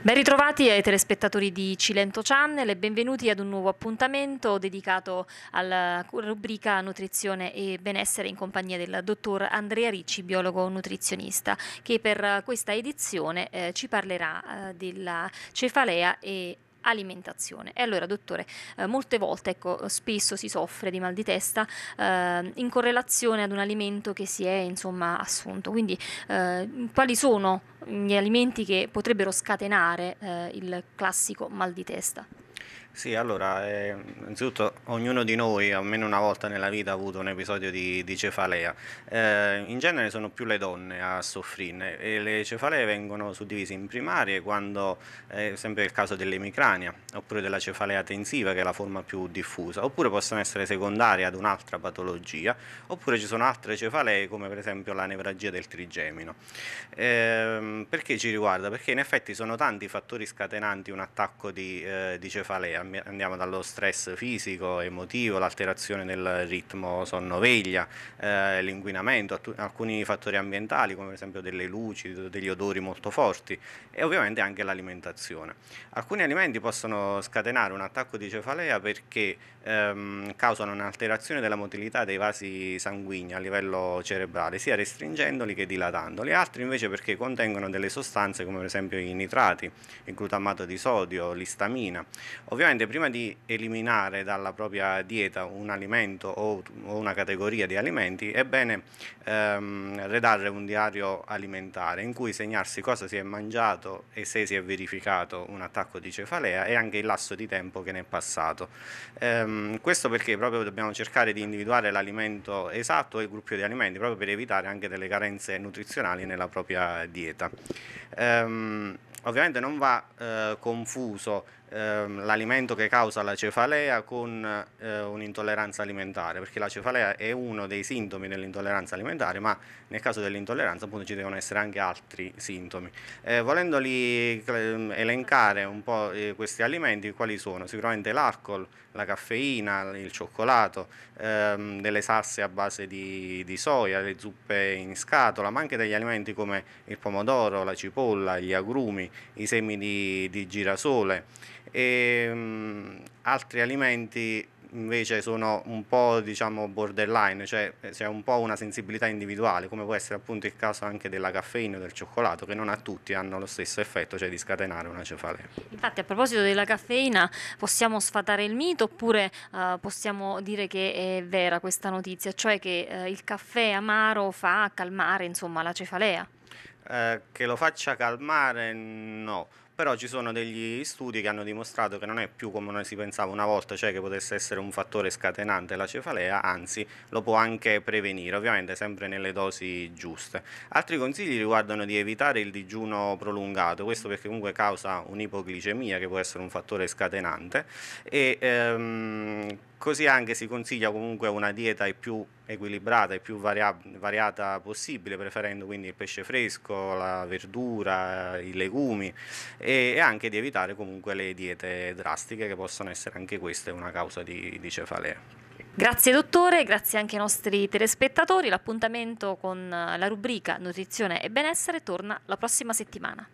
Ben ritrovati ai telespettatori di Cilento Channel e benvenuti ad un nuovo appuntamento dedicato alla rubrica Nutrizione e Benessere in compagnia del dottor Andrea Ricci, biologo nutrizionista, che per questa edizione eh, ci parlerà eh, della cefalea e alimentazione. E allora, dottore, eh, molte volte, ecco, spesso si soffre di mal di testa eh, in correlazione ad un alimento che si è, insomma, assunto. Quindi, eh, quali sono gli alimenti che potrebbero scatenare eh, il classico mal di testa? Sì, allora, eh, innanzitutto ognuno di noi almeno una volta nella vita ha avuto un episodio di, di cefalea. Eh, in genere sono più le donne a soffrirne e le cefalee vengono suddivise in primarie quando è eh, sempre il caso dell'emicrania oppure della cefalea tensiva che è la forma più diffusa, oppure possono essere secondarie ad un'altra patologia, oppure ci sono altre cefalee come per esempio la nevragia del trigemino. Ehm, perché ci riguarda? Perché in effetti sono tanti i fattori scatenanti un attacco di, eh, di cefalea andiamo dallo stress fisico, emotivo, l'alterazione del ritmo sonno-veglia, eh, l'inquinamento, alcuni fattori ambientali come per esempio delle luci, degli odori molto forti e ovviamente anche l'alimentazione. Alcuni alimenti possono scatenare un attacco di cefalea perché ehm, causano un'alterazione della motilità dei vasi sanguigni a livello cerebrale, sia restringendoli che dilatandoli, altri invece perché contengono delle sostanze come per esempio i nitrati, il glutamato di sodio, l'istamina. Ovviamente effettivamente prima di eliminare dalla propria dieta un alimento o, una categoria di alimenti è bene ehm, redare un diario alimentare in cui segnarsi cosa si è mangiato e se si è verificato un attacco di cefalea e anche il lasso di tempo che ne è passato. Ehm, questo perché proprio dobbiamo cercare di individuare l'alimento esatto e il gruppo di alimenti proprio per evitare anche delle carenze nutrizionali nella propria dieta. Ehm, ovviamente non va eh, confuso eh, l'alimento elemento che causa la cefalea con eh, un'intolleranza alimentare, perché la cefalea è uno dei sintomi dell'intolleranza alimentare, ma nel caso dell'intolleranza appunto ci devono essere anche altri sintomi. Eh, volendoli ehm, elencare un po' eh, questi alimenti, quali sono? Sicuramente l'alcol, la caffeina, il cioccolato, ehm, delle salse a base di, di soia, le zuppe in scatola, ma anche degli alimenti come il pomodoro, la cipolla, gli agrumi, i semi di, di girasole e ehm, mh, altri alimenti invece sono un po' diciamo borderline, cioè c'è eh, un po' una sensibilità individuale, come può essere appunto il caso anche della caffeina o del cioccolato, che non a tutti hanno lo stesso effetto, cioè di scatenare una cefalea. Infatti a proposito della caffeina possiamo sfatare il mito oppure uh, possiamo dire che è vera questa notizia, cioè che uh, il caffè amaro fa calmare insomma la cefalea? Uh, che lo faccia calmare no però ci sono degli studi che hanno dimostrato che non è più come si pensava una volta, cioè che potesse essere un fattore scatenante la cefalea, anzi lo può anche prevenire, ovviamente sempre nelle dosi giuste. Altri consigli riguardano di evitare il digiuno prolungato, questo perché comunque causa un'ipoglicemia che può essere un fattore scatenante e ehm, così anche si consiglia comunque una dieta più equilibrata e più varia- variata possibile, preferendo quindi il pesce fresco, la verdura, i legumi e, anche di evitare comunque le diete drastiche che possono essere anche queste una causa di, di cefalea. Grazie dottore, grazie anche ai nostri telespettatori. L'appuntamento con la rubrica Nutrizione e Benessere torna la prossima settimana.